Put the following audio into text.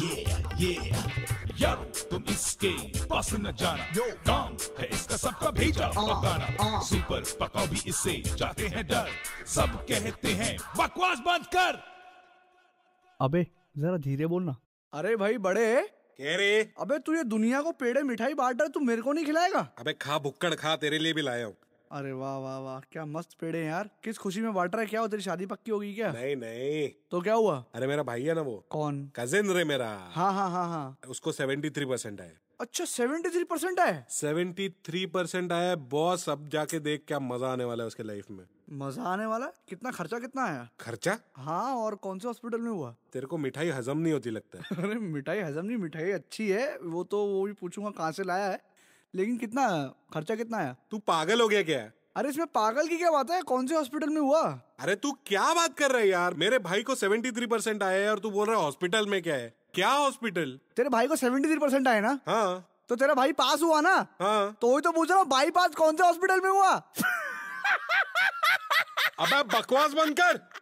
yeah, yeah. यारो तुम इसके पास न जाना यो काम है इसका सबका भेजा ah, पकाना सुपर ah. पकाओ भी इससे जाते हैं डर सब कहते हैं बकवास बंद कर अबे जरा धीरे बोलना अरे भाई बड़े कह रहे अबे तू ये दुनिया को पेड़े मिठाई बांट रहा तू मेरे को नहीं खिलाएगा अबे खा भुक्कड़ खा तेरे लिए भी लाया हूँ अरे वाह वाह वाह क्या मस्त पेड़ है यार किस खुशी में बांट रहा है क्या हो तेरी शादी पक्की होगी क्या नहीं नहीं तो क्या हुआ अरे मेरा भाई है ना वो कौन कजिन रे मेरा हाँ हाँ हाँ हाँ उसको सेवेंटी थ्री परसेंट आए अच्छा सेवेंटी थ्री परसेंट आए सेवेंटी थ्री परसेंट आया बॉस अब जाके देख क्या मजा आने वाला है उसके लाइफ में मजा आने वाला कितना खर्चा कितना आया खर्चा हाँ और कौन से हॉस्पिटल में हुआ तेरे को मिठाई हजम नहीं होती लगता है अरे मिठाई हजम नहीं मिठाई अच्छी है वो तो वो भी पूछूंगा कहाँ से लाया है लेकिन कितना खर्चा कितना आया तू पागल हो गया क्या अरे इसमें पागल की क्या बात है कौन से हॉस्पिटल में हुआ अरे तू क्या बात कर रहा है यार मेरे भाई को सेवेंटी थ्री परसेंट आया है और तू बोल रहा है हॉस्पिटल में क्या है क्या हॉस्पिटल तेरे भाई को सेवेंटी थ्री परसेंट आया ना हाँ तो तेरा भाई पास हुआ ना हाँ तो वही तो पूछ रहा हूँ भाई पास कौन से हॉस्पिटल में हुआ अब बकवास बनकर